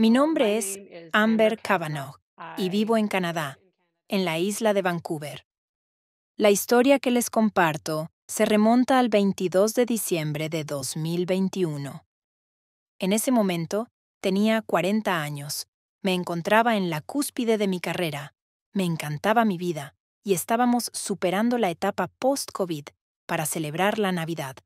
Mi nombre es Amber Cavanaugh y vivo en Canadá, en la isla de Vancouver. La historia que les comparto se remonta al 22 de diciembre de 2021. En ese momento, tenía 40 años, me encontraba en la cúspide de mi carrera, me encantaba mi vida y estábamos superando la etapa post-COVID para celebrar la Navidad.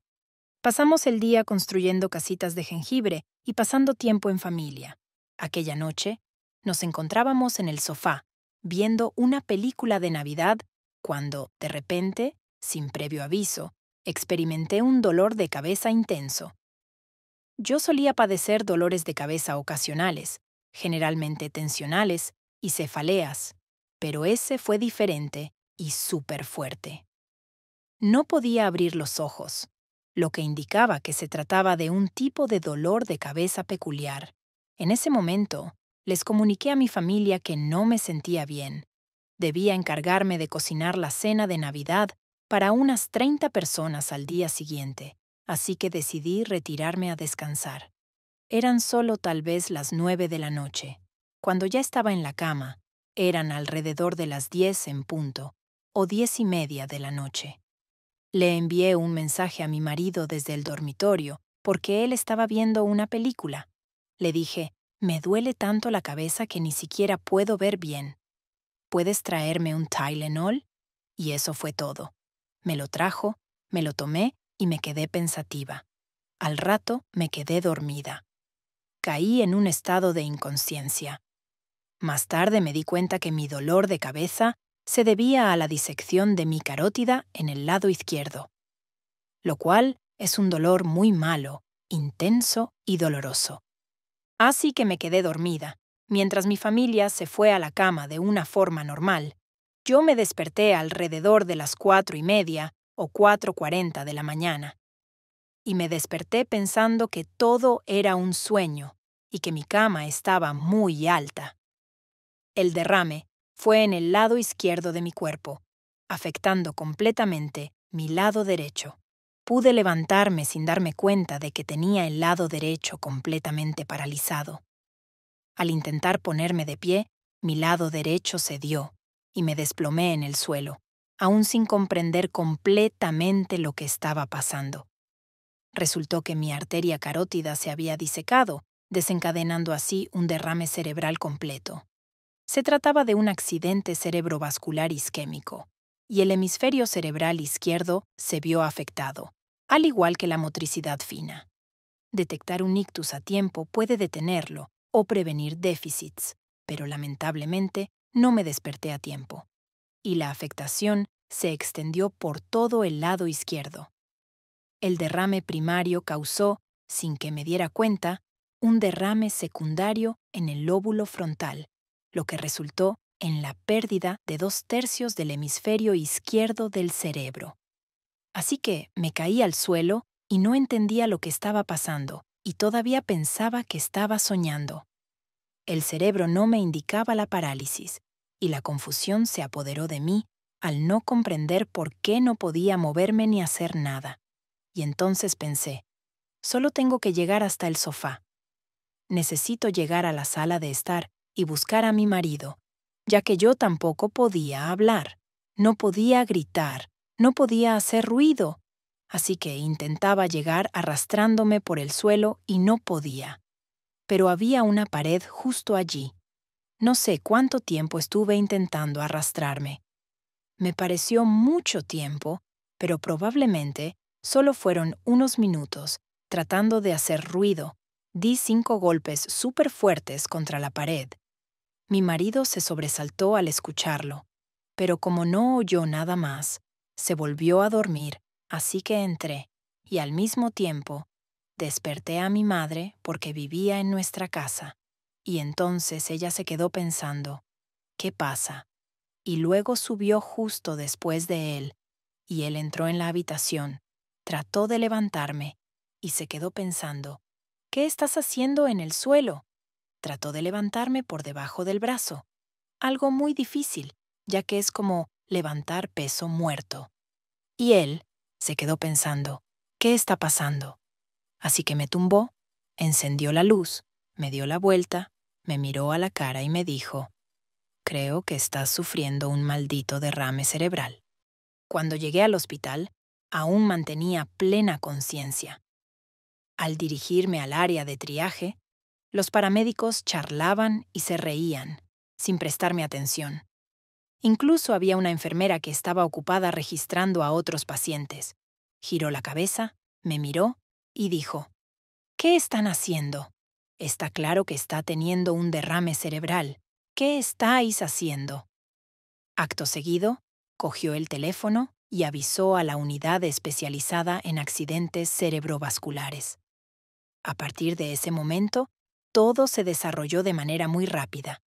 Pasamos el día construyendo casitas de jengibre y pasando tiempo en familia. Aquella noche, nos encontrábamos en el sofá, viendo una película de Navidad, cuando, de repente, sin previo aviso, experimenté un dolor de cabeza intenso. Yo solía padecer dolores de cabeza ocasionales, generalmente tensionales, y cefaleas, pero ese fue diferente y súper fuerte. No podía abrir los ojos, lo que indicaba que se trataba de un tipo de dolor de cabeza peculiar. En ese momento, les comuniqué a mi familia que no me sentía bien. Debía encargarme de cocinar la cena de Navidad para unas 30 personas al día siguiente, así que decidí retirarme a descansar. Eran solo tal vez las 9 de la noche. Cuando ya estaba en la cama, eran alrededor de las 10 en punto, o diez y media de la noche. Le envié un mensaje a mi marido desde el dormitorio porque él estaba viendo una película. Le dije, me duele tanto la cabeza que ni siquiera puedo ver bien. ¿Puedes traerme un Tylenol? Y eso fue todo. Me lo trajo, me lo tomé y me quedé pensativa. Al rato me quedé dormida. Caí en un estado de inconsciencia. Más tarde me di cuenta que mi dolor de cabeza se debía a la disección de mi carótida en el lado izquierdo, lo cual es un dolor muy malo, intenso y doloroso. Así que me quedé dormida. Mientras mi familia se fue a la cama de una forma normal, yo me desperté alrededor de las cuatro y media o cuatro cuarenta de la mañana. Y me desperté pensando que todo era un sueño y que mi cama estaba muy alta. El derrame fue en el lado izquierdo de mi cuerpo, afectando completamente mi lado derecho pude levantarme sin darme cuenta de que tenía el lado derecho completamente paralizado. Al intentar ponerme de pie, mi lado derecho cedió y me desplomé en el suelo, aún sin comprender completamente lo que estaba pasando. Resultó que mi arteria carótida se había disecado, desencadenando así un derrame cerebral completo. Se trataba de un accidente cerebrovascular isquémico, y el hemisferio cerebral izquierdo se vio afectado, al igual que la motricidad fina. Detectar un ictus a tiempo puede detenerlo o prevenir déficits, pero lamentablemente no me desperté a tiempo. Y la afectación se extendió por todo el lado izquierdo. El derrame primario causó, sin que me diera cuenta, un derrame secundario en el lóbulo frontal, lo que resultó en la pérdida de dos tercios del hemisferio izquierdo del cerebro. Así que me caí al suelo y no entendía lo que estaba pasando, y todavía pensaba que estaba soñando. El cerebro no me indicaba la parálisis, y la confusión se apoderó de mí al no comprender por qué no podía moverme ni hacer nada. Y entonces pensé, solo tengo que llegar hasta el sofá. Necesito llegar a la sala de estar y buscar a mi marido, ya que yo tampoco podía hablar, no podía gritar, no podía hacer ruido, así que intentaba llegar arrastrándome por el suelo y no podía. Pero había una pared justo allí. No sé cuánto tiempo estuve intentando arrastrarme. Me pareció mucho tiempo, pero probablemente solo fueron unos minutos, tratando de hacer ruido. Di cinco golpes súper fuertes contra la pared. Mi marido se sobresaltó al escucharlo, pero como no oyó nada más, se volvió a dormir, así que entré, y al mismo tiempo, desperté a mi madre porque vivía en nuestra casa, y entonces ella se quedó pensando, ¿qué pasa? Y luego subió justo después de él, y él entró en la habitación, trató de levantarme, y se quedó pensando, ¿qué estás haciendo en el suelo? Trató de levantarme por debajo del brazo. Algo muy difícil, ya que es como levantar peso muerto. Y él se quedó pensando, ¿qué está pasando? Así que me tumbó, encendió la luz, me dio la vuelta, me miró a la cara y me dijo, creo que estás sufriendo un maldito derrame cerebral. Cuando llegué al hospital, aún mantenía plena conciencia. Al dirigirme al área de triaje, los paramédicos charlaban y se reían, sin prestarme atención. Incluso había una enfermera que estaba ocupada registrando a otros pacientes. Giró la cabeza, me miró y dijo, ¿Qué están haciendo? Está claro que está teniendo un derrame cerebral. ¿Qué estáis haciendo? Acto seguido, cogió el teléfono y avisó a la unidad especializada en accidentes cerebrovasculares. A partir de ese momento, todo se desarrolló de manera muy rápida.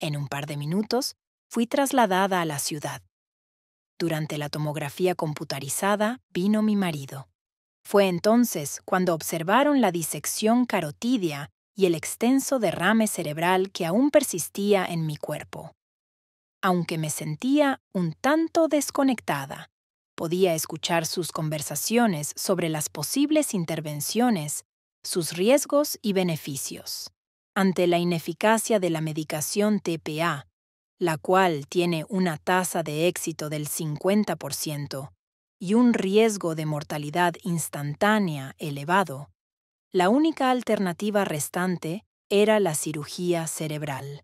En un par de minutos, fui trasladada a la ciudad. Durante la tomografía computarizada vino mi marido. Fue entonces cuando observaron la disección carotidia y el extenso derrame cerebral que aún persistía en mi cuerpo. Aunque me sentía un tanto desconectada, podía escuchar sus conversaciones sobre las posibles intervenciones, sus riesgos y beneficios. Ante la ineficacia de la medicación TPA, la cual tiene una tasa de éxito del 50% y un riesgo de mortalidad instantánea elevado, la única alternativa restante era la cirugía cerebral.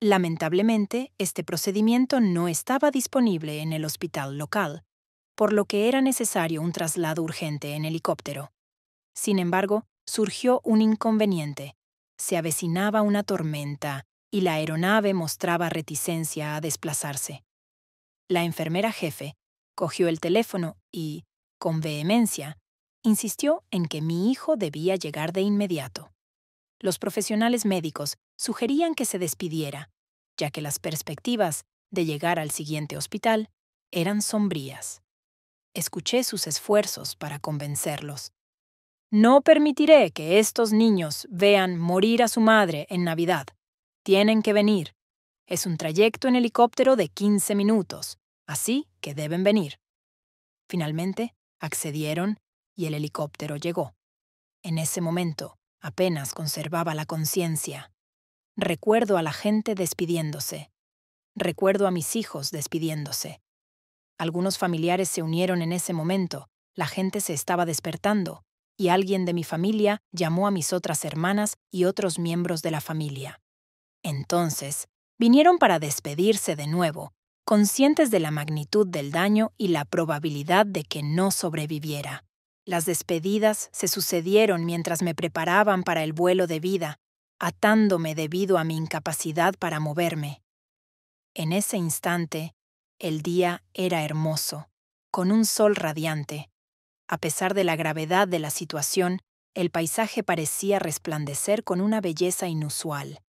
Lamentablemente, este procedimiento no estaba disponible en el hospital local, por lo que era necesario un traslado urgente en helicóptero. Sin embargo, surgió un inconveniente. Se avecinaba una tormenta y la aeronave mostraba reticencia a desplazarse. La enfermera jefe cogió el teléfono y, con vehemencia, insistió en que mi hijo debía llegar de inmediato. Los profesionales médicos sugerían que se despidiera, ya que las perspectivas de llegar al siguiente hospital eran sombrías. Escuché sus esfuerzos para convencerlos. No permitiré que estos niños vean morir a su madre en Navidad, tienen que venir. Es un trayecto en helicóptero de 15 minutos, así que deben venir. Finalmente, accedieron y el helicóptero llegó. En ese momento, apenas conservaba la conciencia. Recuerdo a la gente despidiéndose. Recuerdo a mis hijos despidiéndose. Algunos familiares se unieron en ese momento, la gente se estaba despertando, y alguien de mi familia llamó a mis otras hermanas y otros miembros de la familia. Entonces, vinieron para despedirse de nuevo, conscientes de la magnitud del daño y la probabilidad de que no sobreviviera. Las despedidas se sucedieron mientras me preparaban para el vuelo de vida, atándome debido a mi incapacidad para moverme. En ese instante, el día era hermoso, con un sol radiante. A pesar de la gravedad de la situación, el paisaje parecía resplandecer con una belleza inusual.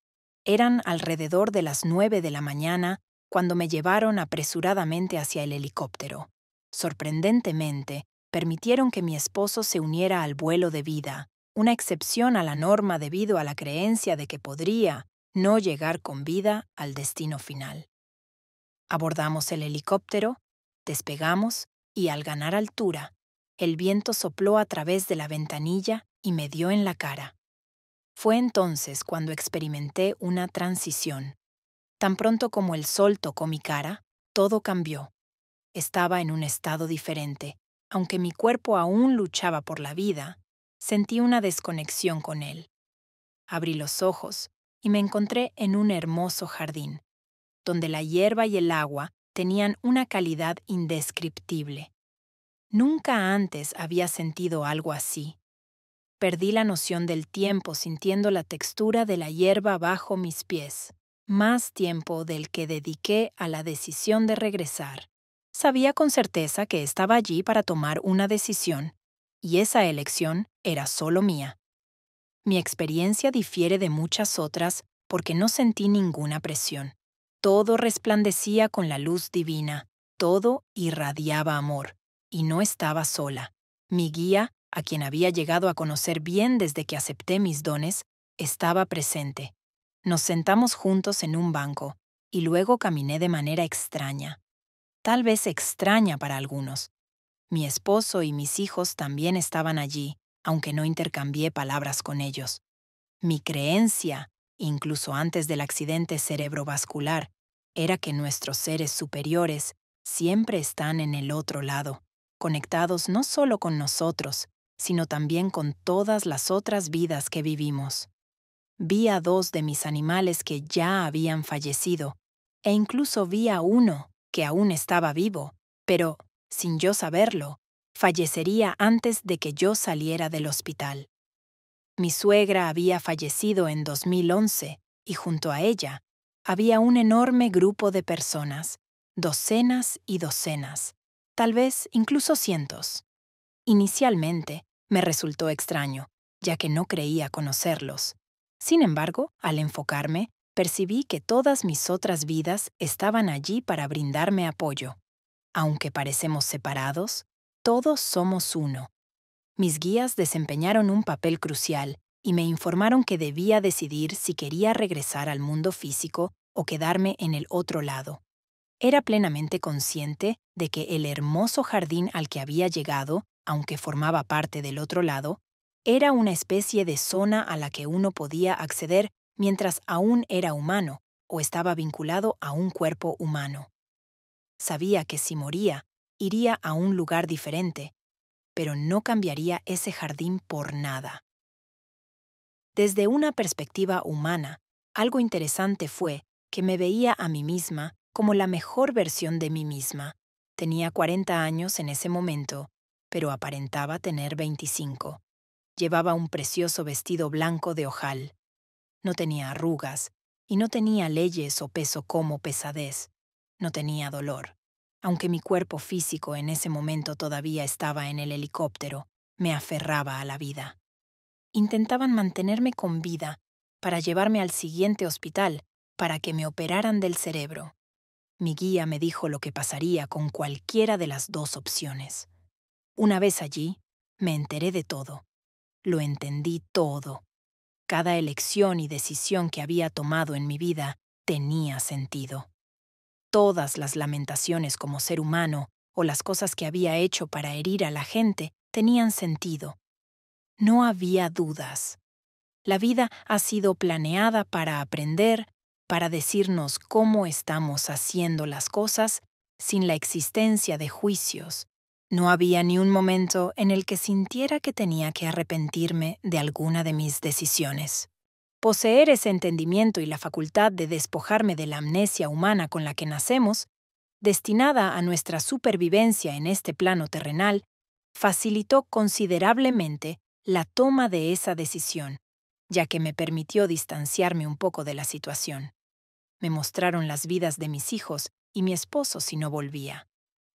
Eran alrededor de las nueve de la mañana cuando me llevaron apresuradamente hacia el helicóptero. Sorprendentemente, permitieron que mi esposo se uniera al vuelo de vida, una excepción a la norma debido a la creencia de que podría no llegar con vida al destino final. Abordamos el helicóptero, despegamos y al ganar altura, el viento sopló a través de la ventanilla y me dio en la cara. Fue entonces cuando experimenté una transición. Tan pronto como el sol tocó mi cara, todo cambió. Estaba en un estado diferente. Aunque mi cuerpo aún luchaba por la vida, sentí una desconexión con él. Abrí los ojos y me encontré en un hermoso jardín, donde la hierba y el agua tenían una calidad indescriptible. Nunca antes había sentido algo así, perdí la noción del tiempo sintiendo la textura de la hierba bajo mis pies, más tiempo del que dediqué a la decisión de regresar. Sabía con certeza que estaba allí para tomar una decisión, y esa elección era solo mía. Mi experiencia difiere de muchas otras porque no sentí ninguna presión. Todo resplandecía con la luz divina, todo irradiaba amor, y no estaba sola. Mi guía a quien había llegado a conocer bien desde que acepté mis dones, estaba presente. Nos sentamos juntos en un banco, y luego caminé de manera extraña. Tal vez extraña para algunos. Mi esposo y mis hijos también estaban allí, aunque no intercambié palabras con ellos. Mi creencia, incluso antes del accidente cerebrovascular, era que nuestros seres superiores siempre están en el otro lado, conectados no solo con nosotros, sino también con todas las otras vidas que vivimos. Vi a dos de mis animales que ya habían fallecido, e incluso vi a uno que aún estaba vivo, pero, sin yo saberlo, fallecería antes de que yo saliera del hospital. Mi suegra había fallecido en 2011 y junto a ella había un enorme grupo de personas, docenas y docenas, tal vez incluso cientos. Inicialmente, me resultó extraño, ya que no creía conocerlos. Sin embargo, al enfocarme, percibí que todas mis otras vidas estaban allí para brindarme apoyo. Aunque parecemos separados, todos somos uno. Mis guías desempeñaron un papel crucial y me informaron que debía decidir si quería regresar al mundo físico o quedarme en el otro lado. Era plenamente consciente de que el hermoso jardín al que había llegado aunque formaba parte del otro lado, era una especie de zona a la que uno podía acceder mientras aún era humano o estaba vinculado a un cuerpo humano. Sabía que si moría, iría a un lugar diferente, pero no cambiaría ese jardín por nada. Desde una perspectiva humana, algo interesante fue que me veía a mí misma como la mejor versión de mí misma. Tenía 40 años en ese momento pero aparentaba tener 25. Llevaba un precioso vestido blanco de ojal. No tenía arrugas, y no tenía leyes o peso como pesadez. No tenía dolor. Aunque mi cuerpo físico en ese momento todavía estaba en el helicóptero, me aferraba a la vida. Intentaban mantenerme con vida para llevarme al siguiente hospital para que me operaran del cerebro. Mi guía me dijo lo que pasaría con cualquiera de las dos opciones. Una vez allí, me enteré de todo. Lo entendí todo. Cada elección y decisión que había tomado en mi vida tenía sentido. Todas las lamentaciones como ser humano o las cosas que había hecho para herir a la gente tenían sentido. No había dudas. La vida ha sido planeada para aprender, para decirnos cómo estamos haciendo las cosas sin la existencia de juicios, no había ni un momento en el que sintiera que tenía que arrepentirme de alguna de mis decisiones. Poseer ese entendimiento y la facultad de despojarme de la amnesia humana con la que nacemos, destinada a nuestra supervivencia en este plano terrenal, facilitó considerablemente la toma de esa decisión, ya que me permitió distanciarme un poco de la situación. Me mostraron las vidas de mis hijos y mi esposo si no volvía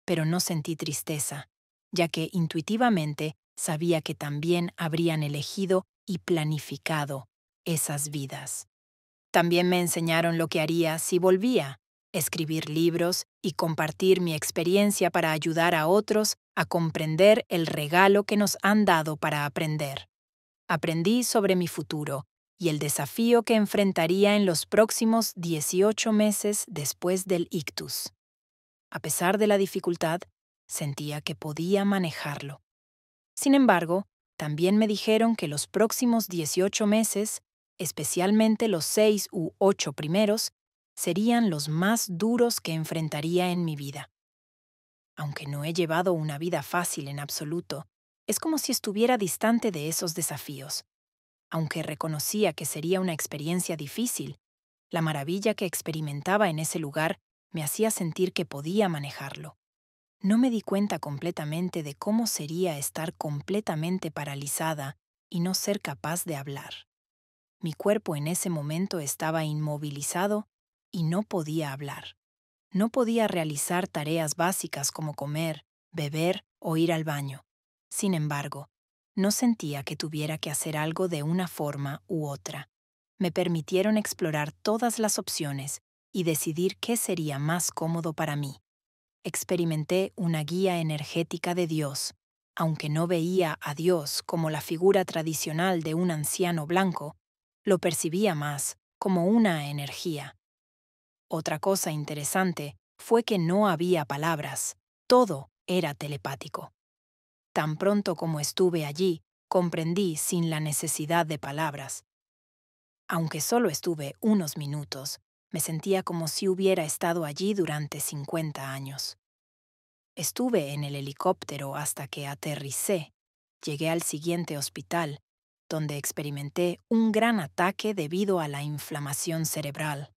pero no sentí tristeza, ya que intuitivamente sabía que también habrían elegido y planificado esas vidas. También me enseñaron lo que haría si volvía, escribir libros y compartir mi experiencia para ayudar a otros a comprender el regalo que nos han dado para aprender. Aprendí sobre mi futuro y el desafío que enfrentaría en los próximos 18 meses después del ictus. A pesar de la dificultad, sentía que podía manejarlo. Sin embargo, también me dijeron que los próximos 18 meses, especialmente los 6 u 8 primeros, serían los más duros que enfrentaría en mi vida. Aunque no he llevado una vida fácil en absoluto, es como si estuviera distante de esos desafíos. Aunque reconocía que sería una experiencia difícil, la maravilla que experimentaba en ese lugar me hacía sentir que podía manejarlo. No me di cuenta completamente de cómo sería estar completamente paralizada y no ser capaz de hablar. Mi cuerpo en ese momento estaba inmovilizado y no podía hablar. No podía realizar tareas básicas como comer, beber o ir al baño. Sin embargo, no sentía que tuviera que hacer algo de una forma u otra. Me permitieron explorar todas las opciones y decidir qué sería más cómodo para mí. Experimenté una guía energética de Dios, aunque no veía a Dios como la figura tradicional de un anciano blanco, lo percibía más como una energía. Otra cosa interesante fue que no había palabras, todo era telepático. Tan pronto como estuve allí, comprendí sin la necesidad de palabras. Aunque solo estuve unos minutos, me sentía como si hubiera estado allí durante 50 años. Estuve en el helicóptero hasta que aterricé. Llegué al siguiente hospital, donde experimenté un gran ataque debido a la inflamación cerebral.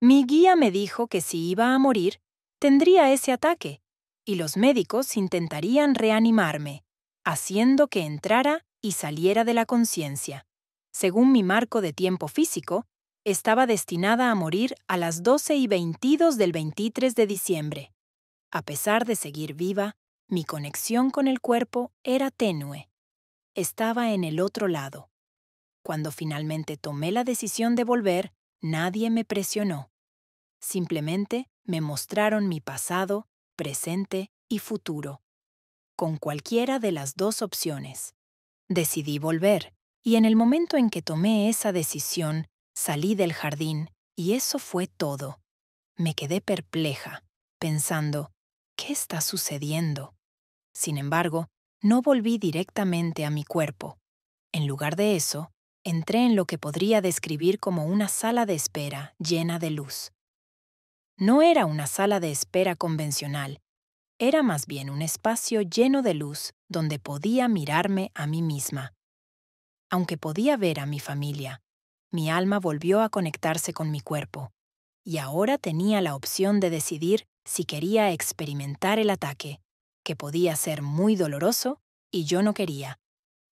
Mi guía me dijo que si iba a morir, tendría ese ataque, y los médicos intentarían reanimarme, haciendo que entrara y saliera de la conciencia, según mi marco de tiempo físico, estaba destinada a morir a las 12 y 22 del 23 de diciembre. A pesar de seguir viva, mi conexión con el cuerpo era tenue. Estaba en el otro lado. Cuando finalmente tomé la decisión de volver, nadie me presionó. Simplemente me mostraron mi pasado, presente y futuro. Con cualquiera de las dos opciones. Decidí volver, y en el momento en que tomé esa decisión, Salí del jardín y eso fue todo. Me quedé perpleja, pensando, ¿qué está sucediendo? Sin embargo, no volví directamente a mi cuerpo. En lugar de eso, entré en lo que podría describir como una sala de espera llena de luz. No era una sala de espera convencional, era más bien un espacio lleno de luz donde podía mirarme a mí misma. Aunque podía ver a mi familia, mi alma volvió a conectarse con mi cuerpo, y ahora tenía la opción de decidir si quería experimentar el ataque, que podía ser muy doloroso y yo no quería.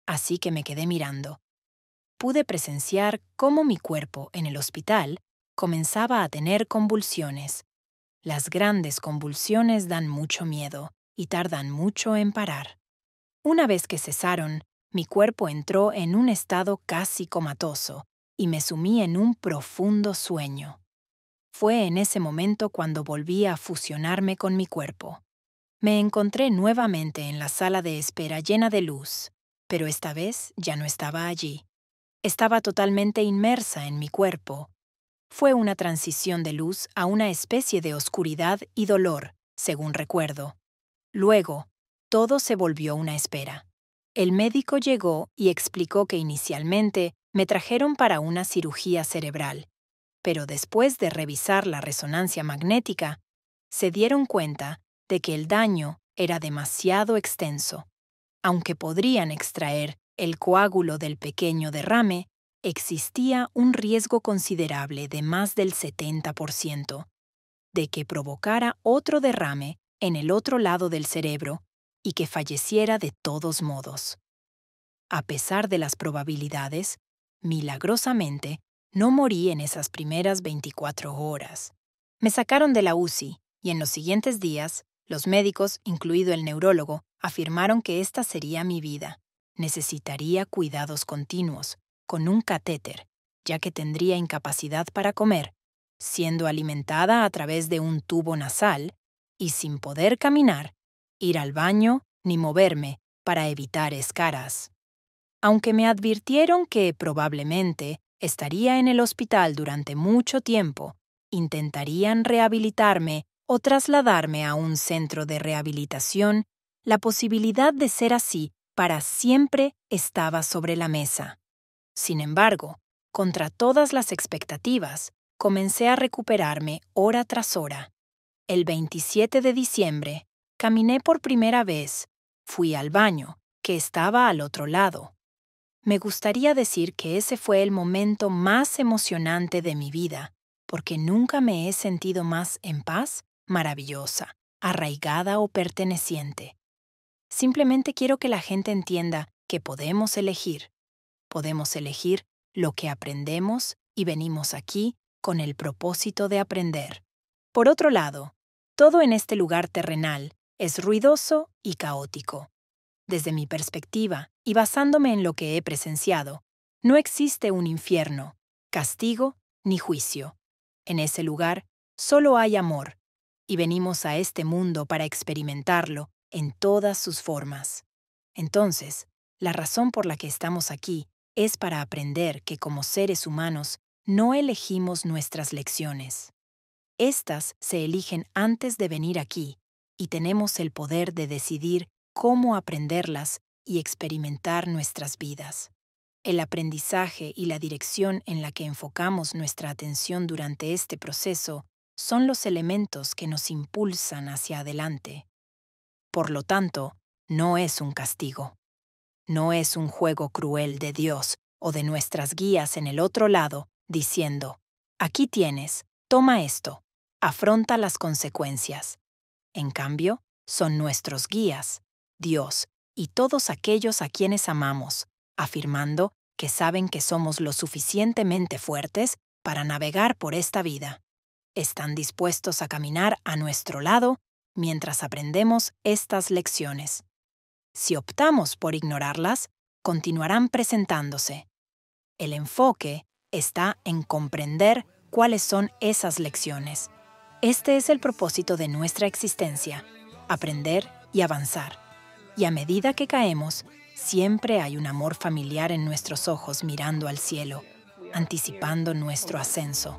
Así que me quedé mirando. Pude presenciar cómo mi cuerpo en el hospital comenzaba a tener convulsiones. Las grandes convulsiones dan mucho miedo y tardan mucho en parar. Una vez que cesaron, mi cuerpo entró en un estado casi comatoso, y me sumí en un profundo sueño. Fue en ese momento cuando volví a fusionarme con mi cuerpo. Me encontré nuevamente en la sala de espera llena de luz, pero esta vez ya no estaba allí. Estaba totalmente inmersa en mi cuerpo. Fue una transición de luz a una especie de oscuridad y dolor, según recuerdo. Luego, todo se volvió una espera. El médico llegó y explicó que inicialmente me trajeron para una cirugía cerebral, pero después de revisar la resonancia magnética, se dieron cuenta de que el daño era demasiado extenso. Aunque podrían extraer el coágulo del pequeño derrame, existía un riesgo considerable de más del 70%, de que provocara otro derrame en el otro lado del cerebro y que falleciera de todos modos. A pesar de las probabilidades, milagrosamente, no morí en esas primeras 24 horas. Me sacaron de la UCI y en los siguientes días, los médicos, incluido el neurólogo, afirmaron que esta sería mi vida. Necesitaría cuidados continuos, con un catéter, ya que tendría incapacidad para comer, siendo alimentada a través de un tubo nasal y sin poder caminar, ir al baño ni moverme para evitar escaras aunque me advirtieron que probablemente estaría en el hospital durante mucho tiempo, intentarían rehabilitarme o trasladarme a un centro de rehabilitación, la posibilidad de ser así para siempre estaba sobre la mesa. Sin embargo, contra todas las expectativas, comencé a recuperarme hora tras hora. El 27 de diciembre, caminé por primera vez, fui al baño, que estaba al otro lado, me gustaría decir que ese fue el momento más emocionante de mi vida, porque nunca me he sentido más en paz, maravillosa, arraigada o perteneciente. Simplemente quiero que la gente entienda que podemos elegir. Podemos elegir lo que aprendemos y venimos aquí con el propósito de aprender. Por otro lado, todo en este lugar terrenal es ruidoso y caótico. Desde mi perspectiva, y basándome en lo que he presenciado, no existe un infierno, castigo ni juicio. En ese lugar solo hay amor, y venimos a este mundo para experimentarlo en todas sus formas. Entonces, la razón por la que estamos aquí es para aprender que como seres humanos no elegimos nuestras lecciones. Estas se eligen antes de venir aquí y tenemos el poder de decidir cómo aprenderlas y experimentar nuestras vidas. El aprendizaje y la dirección en la que enfocamos nuestra atención durante este proceso son los elementos que nos impulsan hacia adelante. Por lo tanto, no es un castigo. No es un juego cruel de Dios o de nuestras guías en el otro lado, diciendo, aquí tienes, toma esto, afronta las consecuencias. En cambio, son nuestros guías, Dios y todos aquellos a quienes amamos, afirmando que saben que somos lo suficientemente fuertes para navegar por esta vida. Están dispuestos a caminar a nuestro lado mientras aprendemos estas lecciones. Si optamos por ignorarlas, continuarán presentándose. El enfoque está en comprender cuáles son esas lecciones. Este es el propósito de nuestra existencia, aprender y avanzar. Y a medida que caemos, siempre hay un amor familiar en nuestros ojos mirando al cielo, anticipando nuestro ascenso.